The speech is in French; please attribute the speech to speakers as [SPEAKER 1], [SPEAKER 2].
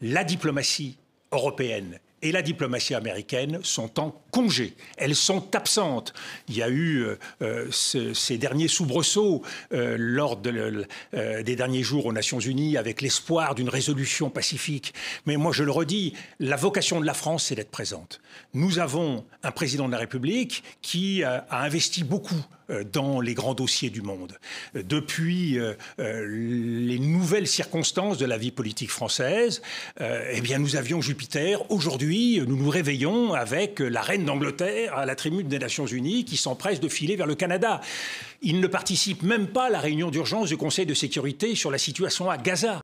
[SPEAKER 1] la diplomatie européenne et la diplomatie américaine sont en congé. Elles sont absentes. Il y a eu euh, euh, ces derniers soubresauts euh, lors des derniers jours aux Nations Unies avec l'espoir d'une résolution pacifique. Mais moi, je le redis, la vocation de la France, c'est d'être présente. Nous avons un président de la République qui a investi beaucoup euh, dans les grands dossiers du monde. Euh, depuis euh, les nouvelles circonstances de la vie politique française, eh bien, nous avions Jupiter. Aujourd'hui, nous nous réveillons avec la reine d'Angleterre à la tribune des Nations Unies qui s'empresse de filer vers le Canada. Il ne participe même pas à la réunion d'urgence du Conseil de sécurité sur la situation à Gaza.